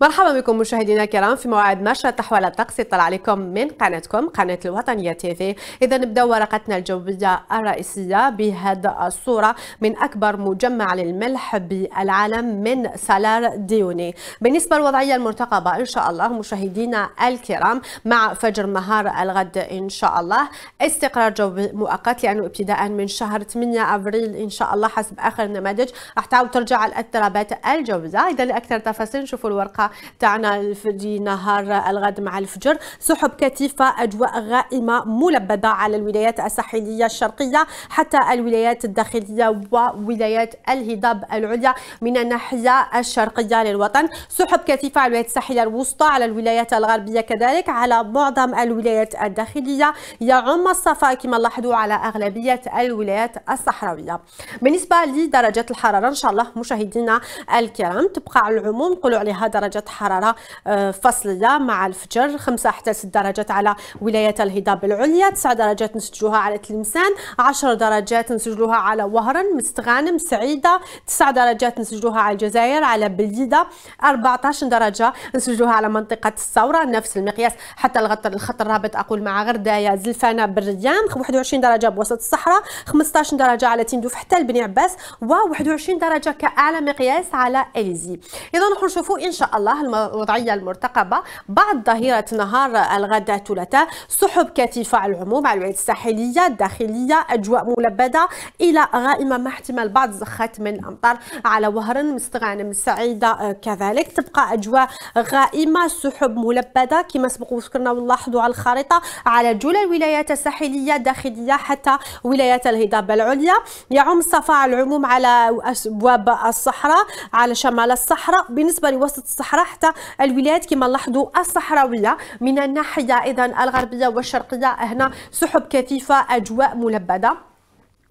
مرحبا بكم مشاهدينا الكرام في موعد مشهد تحول الطقس يطلع عليكم من قناتكم قناة الوطنية تيفي إذا نبدأ ورقتنا الجوية الرئيسية بهذا الصورة من أكبر مجمع للملح بالعالم من سالار ديوني بالنسبة للوضعية المرتقبة إن شاء الله مشاهدينا الكرام مع فجر نهار الغد إن شاء الله استقرار جو مؤقت لأنه يعني ابتداء من شهر 8 أبريل إن شاء الله حسب آخر النماذج راح تعود ترجع الأضطرابات الجوية إذا لأكثر تفاصيل نشوفوا الورقة تاعنا في نهار الغد مع الفجر سحب كثيفة أجواء غائمة ملبدة على الولايات الساحلية الشرقية حتى الولايات الداخلية وولايات الهضاب العليا من الناحية الشرقية للوطن سحب كثيفة على الولايات الساحلية الوسطى على الولايات الغربية كذلك على معظم الولايات الداخلية يعم الصفا كما لاحظوا على أغلبية الولايات الصحراوية بالنسبة لدرجة الحرارة إن شاء الله مشاهدينا الكرام تبقى على العموم نقولوا عليها درجة درجة حرارة آه، فصلية مع الفجر 5 حتى 6 درجات على ولاية الهضاب العليا 9 درجات نسجلوها على تلمسان 10 درجات نسجلوها على وهران مستغانم سعيدة 9 درجات نسجلوها على الجزائر على بليدة 14 درجة نسجلوها على منطقة الثورة نفس المقياس حتى الخط الرابط أقول مع غردايا زلفانة بالريان 21 درجة بوسط الصحراء 15 درجة على تندوف حتى لبني عباس و 21 درجة كأعلى مقياس على إليزي إذا نخرجوا إن شاء الله الله الوضعية المرتقبة بعد ظهيرة نهار الغداء الثلاثاء سحب كثيفة على العموم على الولايات الساحلية الداخلية أجواء ملبدة إلى غائمة مع احتمال بعض زخات من الأمطار على وهران مستغانم السعيده آه، كذلك تبقى أجواء غائمة سحب ملبدة كما سبق وذكرنا ونلاحظوا على الخريطة على جل الولايات الساحلية الداخلية حتى ولايات الهضاب العليا يعم الصفاء على العموم على أبواب الصحراء على شمال الصحراء بالنسبة لوسط الصحراء حتى الولايات كما لاحظوا الصحراء ولا من الناحية إذا الغربية والشرقية هنا سحب كثيفة أجواء ملبدة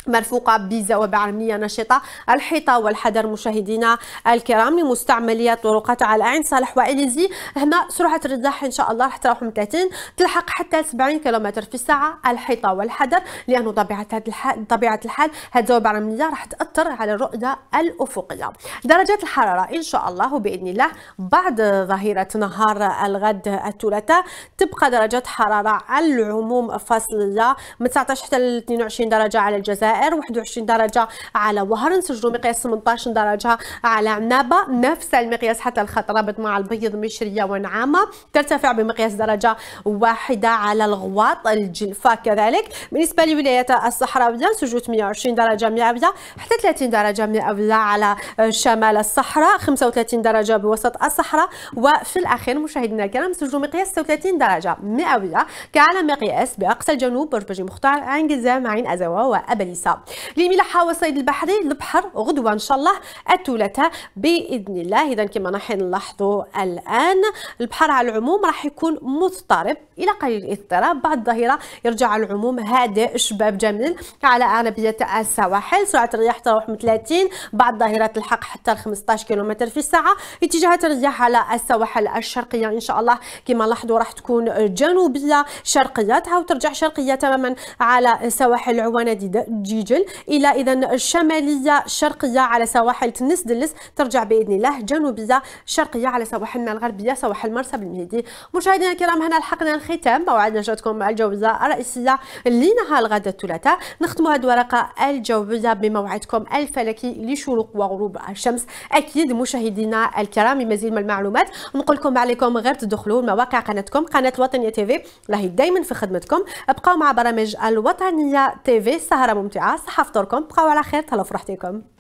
مرفوقة بزوابع علمية نشطة الحيطة والحذر مشاهدينا الكرام لمستعملية طرقات على العين صالح وإليزي هنا سرعة الرزاح إن شاء الله راح تروح من 30 تلحق حتى 70 كيلومتر في الساعة الحيطة والحذر لأنه طبيعة هذا الحال طبيعة الحال هذه الزوابع العلمية راح تأثر على الرؤية الأفقية درجات الحرارة إن شاء الله وبإذن الله بعد ظهيرة نهار الغد الثلاثاء تبقى درجات حرارة على العموم فاصلية من 19 حتى 22 درجة على الجزائر الجزائر 21 درجة على وهرن سجلوا مقياس 18 درجة على عنابة نفس المقياس حتى الخط رابط مع البيض مشرية ونعامة ترتفع بمقياس درجة واحدة على الغواط الجلفة كذلك بالنسبة لولايات الصحراوية سجلوا 28 درجة مئوية حتى 30 درجة مئوية على شمال الصحراء 35 درجة بوسط الصحراء وفي الأخير مشاهدينا الكرام سجلوا مقياس 36 درجة مئوية كعلى مقياس بأقصى الجنوب برج مختار عين جزام عين أزوا وأبليس الخامسة لملاحة وصيد البحري البحر غدوة إن شاء الله الثلاثاء بإذن الله إذا كما نحن نلاحظوا الآن البحر على العموم راح يكون مضطرب إلى قليل الاضطراب بعد الظهيرة يرجع على العموم هادئ شباب جميل على أغلبية السواحل سرعة الرياح تروح من 30 بعد الظهيرة تلحق حتى 15 كيلومتر في الساعة اتجاهات الرياح على السواحل الشرقية إن شاء الله كما لاحظوا راح تكون جنوبية شرقية تعاود ترجع شرقية تماما على سواحل العوانة جيجل الى اذا الشماليه الشرقيه على سواحل تنس دلس ترجع باذن الله جنوبيه شرقيه على سواحلنا الغربيه سواحل مرسى بالمهدي مشاهدينا الكرام هنا لحقنا الختام موعدنا جاتكم الجوزه الرئيسيه لنهار الغد الثلاثاء نختم هذه الورقه الجويه بموعدكم الفلكي لشروق وغروب الشمس اكيد مشاهدينا الكرام مزيد من المعلومات نقول لكم عليكم غير تدخلوا مواقع قناتكم قناه وطنيه تيفي راهي دائما في خدمتكم ابقوا مع برامج الوطنيه تيفي سهره ممتعه رفيعه صحه فطوركم بقاو على خير تهلاو فرحتكم